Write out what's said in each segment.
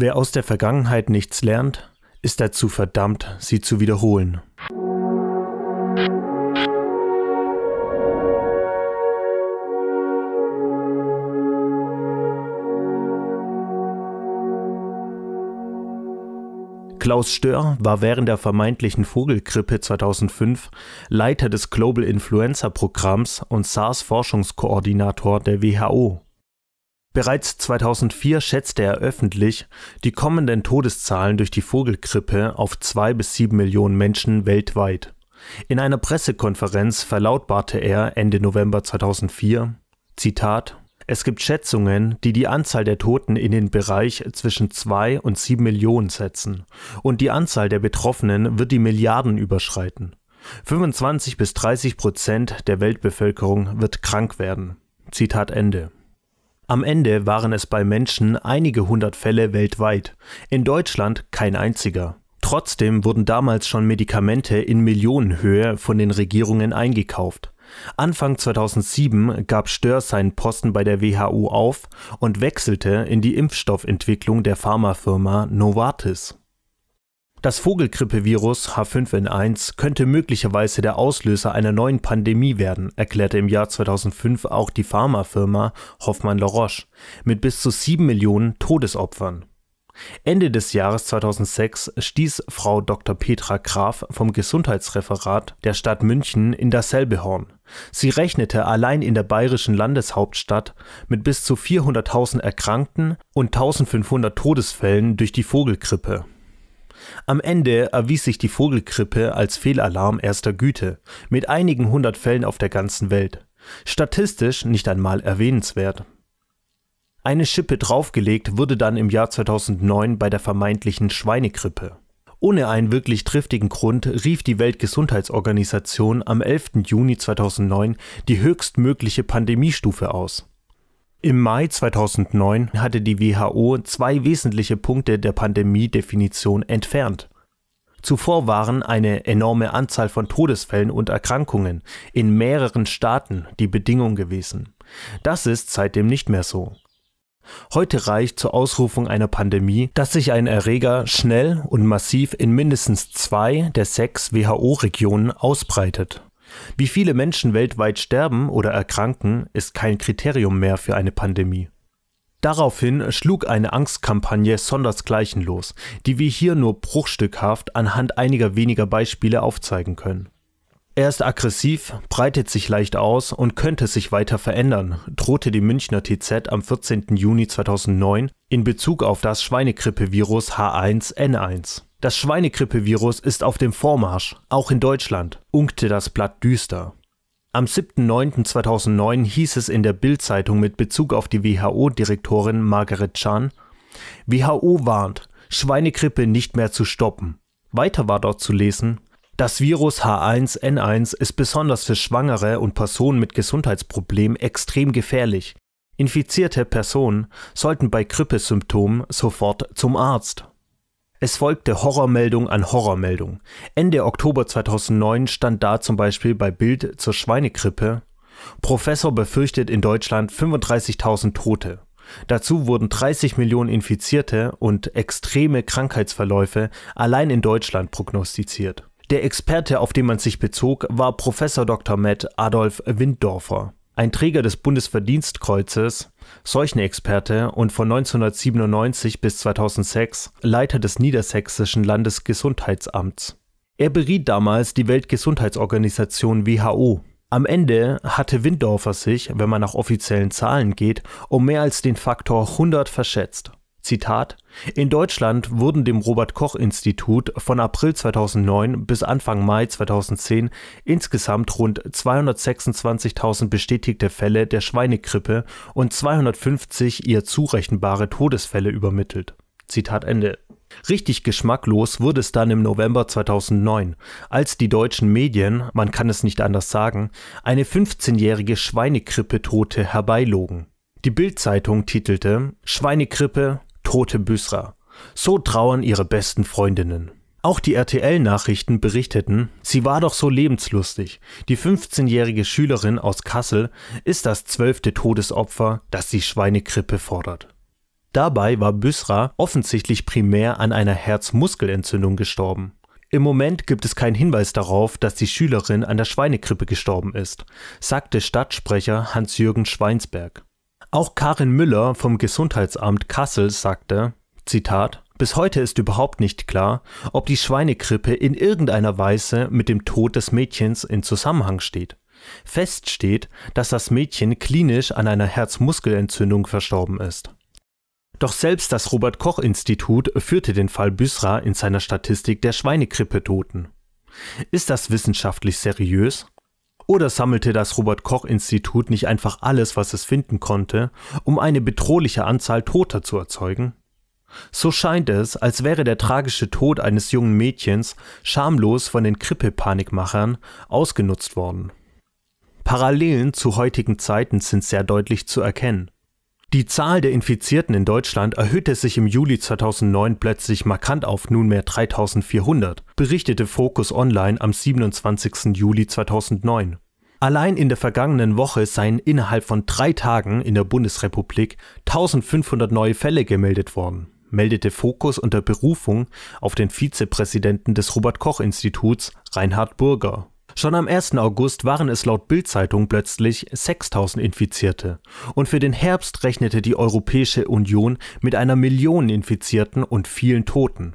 Wer aus der Vergangenheit nichts lernt, ist dazu verdammt, sie zu wiederholen. Klaus Stör war während der vermeintlichen Vogelgrippe 2005 Leiter des Global Influenza Programms und SARS-Forschungskoordinator der WHO. Bereits 2004 schätzte er öffentlich die kommenden Todeszahlen durch die Vogelgrippe auf zwei bis sieben Millionen Menschen weltweit. In einer Pressekonferenz verlautbarte er Ende November 2004, Zitat, es gibt Schätzungen, die die Anzahl der Toten in den Bereich zwischen zwei und sieben Millionen setzen, und die Anzahl der Betroffenen wird die Milliarden überschreiten. 25 bis 30 Prozent der Weltbevölkerung wird krank werden. Zitat Ende. Am Ende waren es bei Menschen einige hundert Fälle weltweit, in Deutschland kein einziger. Trotzdem wurden damals schon Medikamente in Millionenhöhe von den Regierungen eingekauft. Anfang 2007 gab Stör seinen Posten bei der WHO auf und wechselte in die Impfstoffentwicklung der Pharmafirma Novartis. Das Vogelgrippevirus H5N1 könnte möglicherweise der Auslöser einer neuen Pandemie werden, erklärte im Jahr 2005 auch die Pharmafirma Hoffmann-La Roche mit bis zu 7 Millionen Todesopfern. Ende des Jahres 2006 stieß Frau Dr. Petra Graf vom Gesundheitsreferat der Stadt München in dasselbe Horn. Sie rechnete allein in der bayerischen Landeshauptstadt mit bis zu 400.000 Erkrankten und 1500 Todesfällen durch die Vogelgrippe. Am Ende erwies sich die Vogelgrippe als Fehlalarm erster Güte, mit einigen hundert Fällen auf der ganzen Welt. Statistisch nicht einmal erwähnenswert. Eine Schippe draufgelegt wurde dann im Jahr 2009 bei der vermeintlichen Schweinegrippe. Ohne einen wirklich triftigen Grund rief die Weltgesundheitsorganisation am 11. Juni 2009 die höchstmögliche Pandemiestufe aus. Im Mai 2009 hatte die WHO zwei wesentliche Punkte der Pandemie-Definition entfernt. Zuvor waren eine enorme Anzahl von Todesfällen und Erkrankungen in mehreren Staaten die Bedingung gewesen. Das ist seitdem nicht mehr so. Heute reicht zur Ausrufung einer Pandemie, dass sich ein Erreger schnell und massiv in mindestens zwei der sechs WHO-Regionen ausbreitet. Wie viele Menschen weltweit sterben oder erkranken, ist kein Kriterium mehr für eine Pandemie. Daraufhin schlug eine Angstkampagne sondersgleichen los, die wir hier nur bruchstückhaft anhand einiger weniger Beispiele aufzeigen können. Er ist aggressiv, breitet sich leicht aus und könnte sich weiter verändern, drohte die Münchner TZ am 14. Juni 2009 in Bezug auf das Schweinegrippevirus h H1N1. Das Schweinegrippevirus ist auf dem Vormarsch, auch in Deutschland, unkte das Blatt düster. Am 7.9.2009 hieß es in der Bild-Zeitung mit Bezug auf die WHO-Direktorin Margaret Chan, WHO warnt, Schweinegrippe nicht mehr zu stoppen. Weiter war dort zu lesen, das Virus H1N1 ist besonders für Schwangere und Personen mit Gesundheitsproblemen extrem gefährlich. Infizierte Personen sollten bei Grippesymptomen sofort zum Arzt. Es folgte Horrormeldung an Horrormeldung. Ende Oktober 2009 stand da zum Beispiel bei Bild zur Schweinegrippe, Professor befürchtet in Deutschland 35.000 Tote. Dazu wurden 30 Millionen Infizierte und extreme Krankheitsverläufe allein in Deutschland prognostiziert. Der Experte, auf den man sich bezog, war Professor Dr. Matt Adolf Winddorfer, ein Träger des Bundesverdienstkreuzes, Seuchenexperte und von 1997 bis 2006 Leiter des niedersächsischen Landesgesundheitsamts. Er beriet damals die Weltgesundheitsorganisation WHO. Am Ende hatte Windorfer sich, wenn man nach offiziellen Zahlen geht, um mehr als den Faktor 100 verschätzt. Zitat In Deutschland wurden dem Robert-Koch-Institut von April 2009 bis Anfang Mai 2010 insgesamt rund 226.000 bestätigte Fälle der Schweinegrippe und 250 ihr zurechenbare Todesfälle übermittelt. Zitat Ende. Richtig geschmacklos wurde es dann im November 2009, als die deutschen Medien, man kann es nicht anders sagen, eine 15-jährige Schweinegrippe-Tote herbeilogen. Die Bild-Zeitung titelte Schweinegrippe, tote Büsra. So trauern ihre besten Freundinnen. Auch die RTL-Nachrichten berichteten, sie war doch so lebenslustig. Die 15-jährige Schülerin aus Kassel ist das zwölfte Todesopfer, das die Schweinekrippe fordert. Dabei war Büsra offensichtlich primär an einer Herzmuskelentzündung gestorben. Im Moment gibt es keinen Hinweis darauf, dass die Schülerin an der Schweinekrippe gestorben ist, sagte Stadtsprecher Hans-Jürgen Schweinsberg. Auch Karin Müller vom Gesundheitsamt Kassel sagte, Zitat, bis heute ist überhaupt nicht klar, ob die Schweinegrippe in irgendeiner Weise mit dem Tod des Mädchens in Zusammenhang steht. Fest steht, dass das Mädchen klinisch an einer Herzmuskelentzündung verstorben ist. Doch selbst das Robert Koch Institut führte den Fall Büsra in seiner Statistik der Schweinegrippe-Toten. Ist das wissenschaftlich seriös? Oder sammelte das Robert Koch Institut nicht einfach alles, was es finden konnte, um eine bedrohliche Anzahl Toter zu erzeugen? So scheint es, als wäre der tragische Tod eines jungen Mädchens schamlos von den Krippe-Panikmachern ausgenutzt worden. Parallelen zu heutigen Zeiten sind sehr deutlich zu erkennen. Die Zahl der Infizierten in Deutschland erhöhte sich im Juli 2009 plötzlich markant auf nunmehr 3400, berichtete Focus Online am 27. Juli 2009. Allein in der vergangenen Woche seien innerhalb von drei Tagen in der Bundesrepublik 1500 neue Fälle gemeldet worden, meldete Focus unter Berufung auf den Vizepräsidenten des Robert Koch Instituts, Reinhard Burger. Schon am 1. August waren es laut Bild-Zeitung plötzlich 6000 Infizierte. Und für den Herbst rechnete die Europäische Union mit einer Million Infizierten und vielen Toten.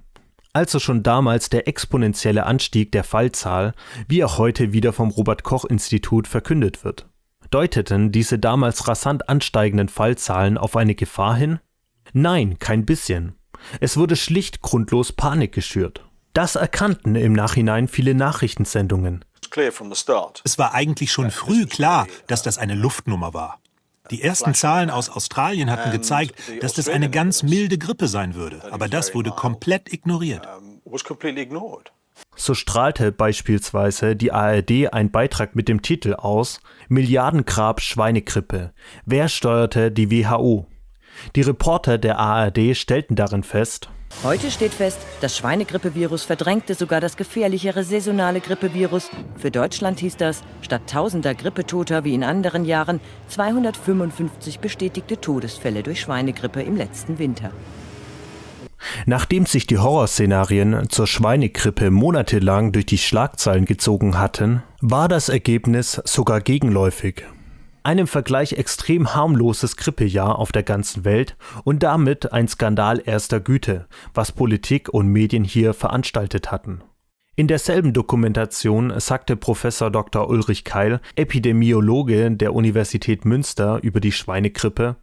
Also schon damals der exponentielle Anstieg der Fallzahl, wie auch heute wieder vom Robert-Koch-Institut verkündet wird. Deuteten diese damals rasant ansteigenden Fallzahlen auf eine Gefahr hin? Nein, kein bisschen. Es wurde schlicht grundlos Panik geschürt. Das erkannten im Nachhinein viele Nachrichtensendungen. Es war eigentlich schon früh klar, dass uh, das eine Luftnummer war. Die ersten Zahlen aus Australien hatten gezeigt, dass das eine ganz milde Grippe sein würde, aber das wurde komplett ignoriert. So strahlte beispielsweise die ARD einen Beitrag mit dem Titel aus Milliardengrab Schweinegrippe. Wer steuerte die WHO? Die Reporter der ARD stellten darin fest, Heute steht fest, das Schweinegrippevirus verdrängte sogar das gefährlichere saisonale Grippevirus. Für Deutschland hieß das, statt tausender Grippetoter wie in anderen Jahren, 255 bestätigte Todesfälle durch Schweinegrippe im letzten Winter. Nachdem sich die Horrorszenarien zur Schweinegrippe monatelang durch die Schlagzeilen gezogen hatten, war das Ergebnis sogar gegenläufig ein im Vergleich extrem harmloses Grippejahr auf der ganzen Welt und damit ein Skandal erster Güte, was Politik und Medien hier veranstaltet hatten. In derselben Dokumentation sagte Professor Dr. Ulrich Keil, Epidemiologe der Universität Münster über die Schweinegrippe,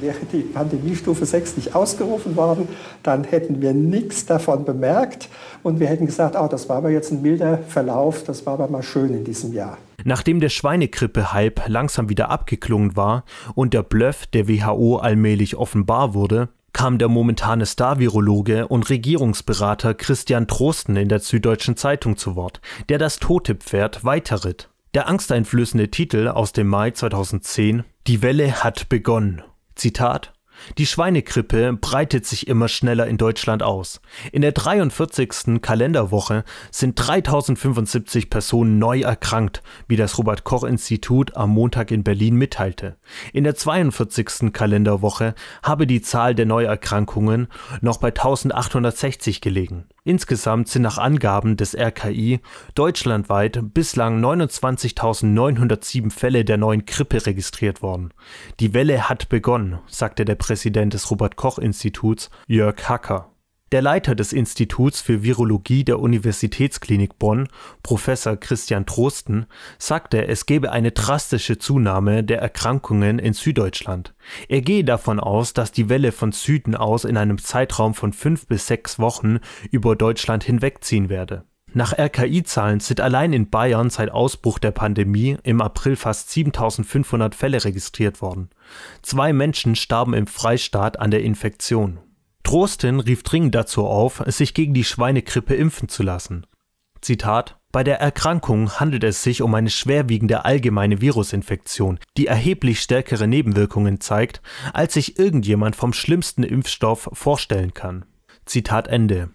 wäre die Pandemiestufe 6 nicht ausgerufen worden, dann hätten wir nichts davon bemerkt und wir hätten gesagt, oh, das war aber jetzt ein milder Verlauf, das war aber mal schön in diesem Jahr. Nachdem der Schweinegrippe-Hype langsam wieder abgeklungen war und der Bluff der WHO allmählich offenbar wurde, kam der momentane Star-Virologe und Regierungsberater Christian Trosten in der Süddeutschen Zeitung zu Wort, der das tote Pferd weiterritt. Der angsteinflößende Titel aus dem Mai 2010 Die Welle hat begonnen Zitat die Schweinegrippe breitet sich immer schneller in Deutschland aus. In der 43. Kalenderwoche sind 3075 Personen neu erkrankt, wie das Robert Koch Institut am Montag in Berlin mitteilte. In der 42. Kalenderwoche habe die Zahl der Neuerkrankungen noch bei 1860 gelegen. Insgesamt sind nach Angaben des RKI deutschlandweit bislang 29.907 Fälle der neuen Grippe registriert worden. Die Welle hat begonnen, sagte der Präsident Präsident des Robert Koch Instituts, Jörg Hacker. Der Leiter des Instituts für Virologie der Universitätsklinik Bonn, Professor Christian Trosten, sagte, es gebe eine drastische Zunahme der Erkrankungen in Süddeutschland. Er gehe davon aus, dass die Welle von Süden aus in einem Zeitraum von fünf bis sechs Wochen über Deutschland hinwegziehen werde. Nach RKI-Zahlen sind allein in Bayern seit Ausbruch der Pandemie im April fast 7500 Fälle registriert worden. Zwei Menschen starben im Freistaat an der Infektion. Trostin rief dringend dazu auf, sich gegen die Schweinegrippe impfen zu lassen. Zitat bei der Erkrankung handelt es sich um eine schwerwiegende allgemeine Virusinfektion, die erheblich stärkere Nebenwirkungen zeigt, als sich irgendjemand vom schlimmsten Impfstoff vorstellen kann. Zitat Ende.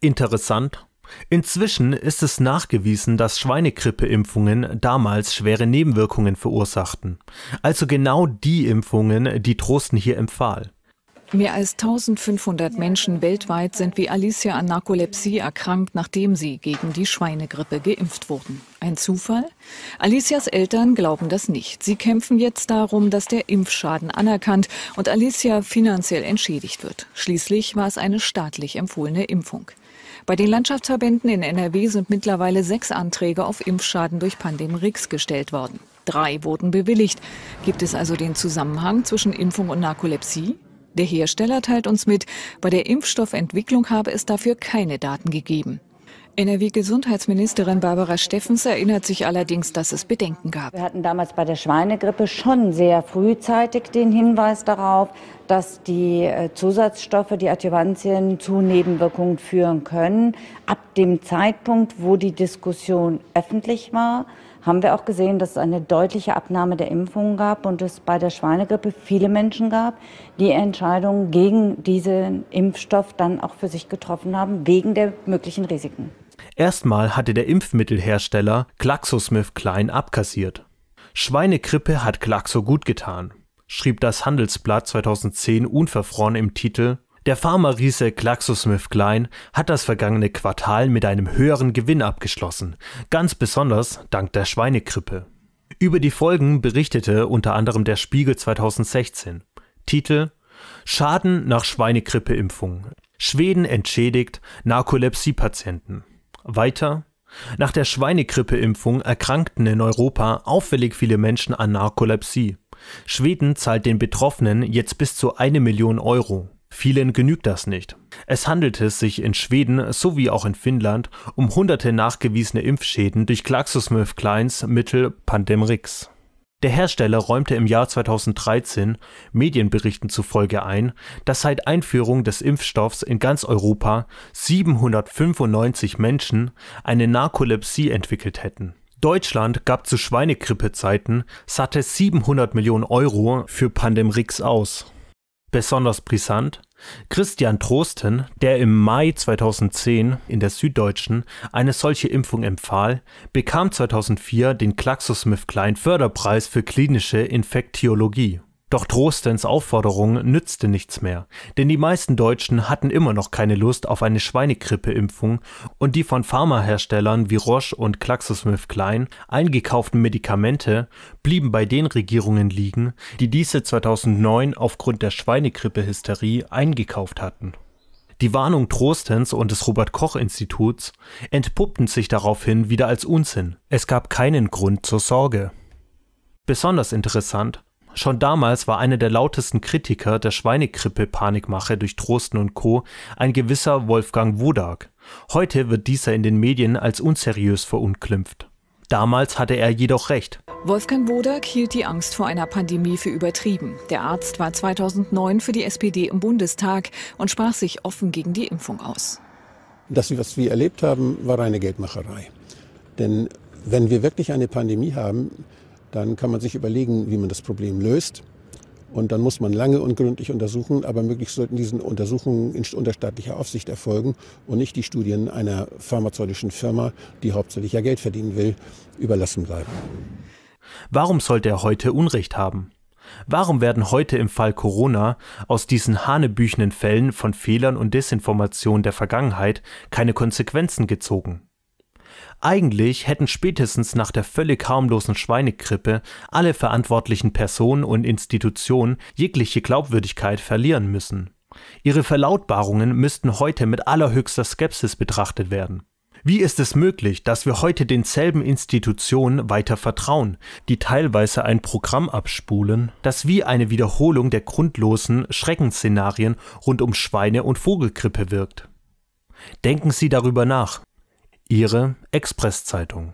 Interessant, Inzwischen ist es nachgewiesen, dass Schweinegrippeimpfungen damals schwere Nebenwirkungen verursachten, also genau die Impfungen, die Trosten hier empfahl. Mehr als 1500 Menschen weltweit sind wie Alicia an Narkolepsie erkrankt, nachdem sie gegen die Schweinegrippe geimpft wurden. Ein Zufall? Alicias Eltern glauben das nicht. Sie kämpfen jetzt darum, dass der Impfschaden anerkannt und Alicia finanziell entschädigt wird. Schließlich war es eine staatlich empfohlene Impfung. Bei den Landschaftsverbänden in NRW sind mittlerweile sechs Anträge auf Impfschaden durch Pandemrix gestellt worden. Drei wurden bewilligt. Gibt es also den Zusammenhang zwischen Impfung und Narkolepsie? Der Hersteller teilt uns mit, bei der Impfstoffentwicklung habe es dafür keine Daten gegeben. NRW-Gesundheitsministerin Barbara Steffens erinnert sich allerdings, dass es Bedenken gab. Wir hatten damals bei der Schweinegrippe schon sehr frühzeitig den Hinweis darauf, dass die äh, Zusatzstoffe, die Adjuvantien zu Nebenwirkungen führen können. Ab dem Zeitpunkt, wo die Diskussion öffentlich war, haben wir auch gesehen, dass es eine deutliche Abnahme der Impfungen gab und es bei der Schweinegrippe viele Menschen gab, die Entscheidungen gegen diesen Impfstoff dann auch für sich getroffen haben, wegen der möglichen Risiken. Erstmal hatte der Impfmittelhersteller GlaxoSmithKline abkassiert. Schweinegrippe hat Glaxo gut getan, schrieb das Handelsblatt 2010 unverfroren im Titel der Pharma-Riese GlaxoSmithKline hat das vergangene Quartal mit einem höheren Gewinn abgeschlossen, ganz besonders dank der Schweinegrippe. Über die Folgen berichtete unter anderem der Spiegel 2016. Titel Schaden nach Schweinegrippeimpfung. Schweden entschädigt Narkolepsie-Patienten. Weiter nach der Schweinegrippeimpfung erkrankten in Europa auffällig viele Menschen an Narkolepsie. Schweden zahlt den Betroffenen jetzt bis zu eine Million Euro. Vielen genügt das nicht. Es handelte sich in Schweden sowie auch in Finnland um hunderte nachgewiesene Impfschäden durch GlaxoSmithKlines Mittel Pandemrix. Der Hersteller räumte im Jahr 2013 Medienberichten zufolge ein, dass seit Einführung des Impfstoffs in ganz Europa 795 Menschen eine Narkolepsie entwickelt hätten. Deutschland gab zu Schweinegrippezeiten satte 700 Millionen Euro für Pandemrix aus. Besonders brisant Christian Trosten, der im Mai 2010 in der Süddeutschen eine solche Impfung empfahl, bekam 2004 den GlaxoSmithKline Förderpreis für klinische Infektiologie doch Trostens Aufforderung nützte nichts mehr, denn die meisten Deutschen hatten immer noch keine Lust auf eine Schweinegrippeimpfung und die von Pharmaherstellern wie Roche und GlaxoSmithKline eingekauften Medikamente blieben bei den Regierungen liegen, die diese 2009 aufgrund der Schweinegrippehysterie eingekauft hatten. Die Warnung Trostens und des Robert Koch Instituts entpuppten sich daraufhin wieder als Unsinn. Es gab keinen Grund zur Sorge. Besonders interessant Schon damals war einer der lautesten Kritiker der Schweinegrippe-Panikmache durch Trosten und Co. ein gewisser Wolfgang Wodak. Heute wird dieser in den Medien als unseriös verunglimpft. Damals hatte er jedoch recht. Wolfgang Wodak hielt die Angst vor einer Pandemie für übertrieben. Der Arzt war 2009 für die SPD im Bundestag und sprach sich offen gegen die Impfung aus. Das, was wir erlebt haben, war reine Geldmacherei. Denn wenn wir wirklich eine Pandemie haben, dann kann man sich überlegen, wie man das Problem löst. Und dann muss man lange und gründlich untersuchen, aber möglichst sollten diese Untersuchungen in, unterstaatlicher Aufsicht erfolgen und nicht die Studien einer pharmazeutischen Firma, die hauptsächlich ja Geld verdienen will, überlassen bleiben. Warum sollte er heute Unrecht haben? Warum werden heute im Fall Corona aus diesen hanebüchenen Fällen von Fehlern und Desinformation der Vergangenheit keine Konsequenzen gezogen? Eigentlich hätten spätestens nach der völlig harmlosen Schweinegrippe alle verantwortlichen Personen und Institutionen jegliche Glaubwürdigkeit verlieren müssen. Ihre Verlautbarungen müssten heute mit allerhöchster Skepsis betrachtet werden. Wie ist es möglich, dass wir heute denselben Institutionen weiter vertrauen, die teilweise ein Programm abspulen, das wie eine Wiederholung der grundlosen Schreckensszenarien rund um Schweine- und Vogelgrippe wirkt? Denken Sie darüber nach. Ihre Expresszeitung